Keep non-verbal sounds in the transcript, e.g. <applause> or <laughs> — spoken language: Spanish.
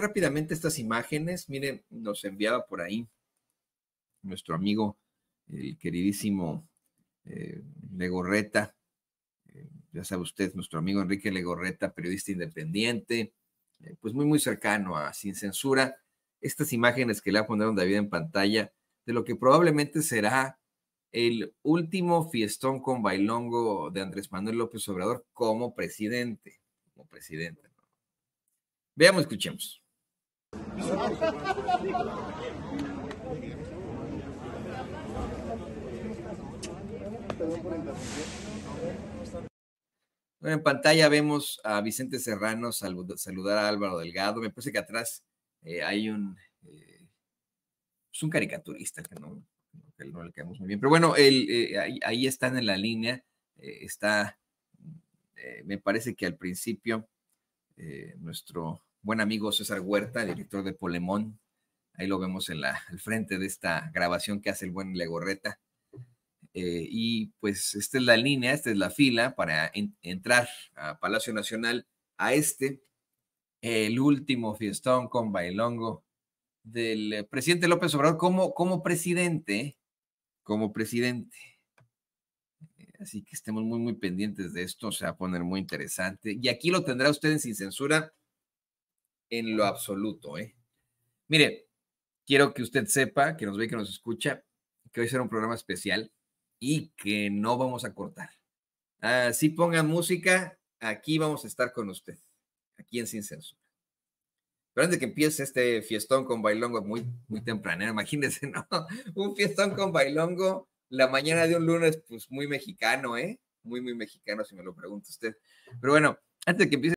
rápidamente estas imágenes. Miren, nos enviaba por ahí nuestro amigo, el queridísimo eh, Legorreta. Eh, ya sabe usted, nuestro amigo Enrique Legorreta, periodista independiente, eh, pues muy, muy cercano a Sin Censura. Estas imágenes que le ha ponido David en pantalla de lo que probablemente será el último fiestón con bailongo de Andrés Manuel López Obrador como presidente, como presidente. Veamos, escuchemos. Bueno, en pantalla vemos a Vicente Serrano saludar a Álvaro Delgado. Me parece que atrás eh, hay un... Eh, es pues un caricaturista que no, le quedamos muy bien. Pero bueno, eh, ahí, ahí, están en la línea. está, me parece que al principio nuestro buen amigo César Huerta, director de Polemón. Ahí lo vemos en la, al frente de esta grabación que hace el buen Legorreta. Eh, y pues esta es la línea, esta es la fila para entrar a Palacio Nacional, a este, el último fiestón con bailongo del eh, presidente López Obrador como, como presidente, como presidente. Eh, así que estemos muy, muy pendientes de esto, se va a poner muy interesante. Y aquí lo tendrá usted en Sin Censura en lo absoluto. ¿eh? Mire, quiero que usted sepa, que nos ve, que nos escucha, que hoy será un programa especial y que no vamos a cortar. Así pongan música, aquí vamos a estar con usted, aquí en Sin Censura. Pero antes de que empiece este fiestón con bailongo muy, muy temprano, imagínense, ¿no? <laughs> Un fiestón con bailongo la mañana de un lunes, pues muy mexicano, ¿eh? Muy, muy mexicano, si me lo pregunta usted. Pero bueno, antes de que empiece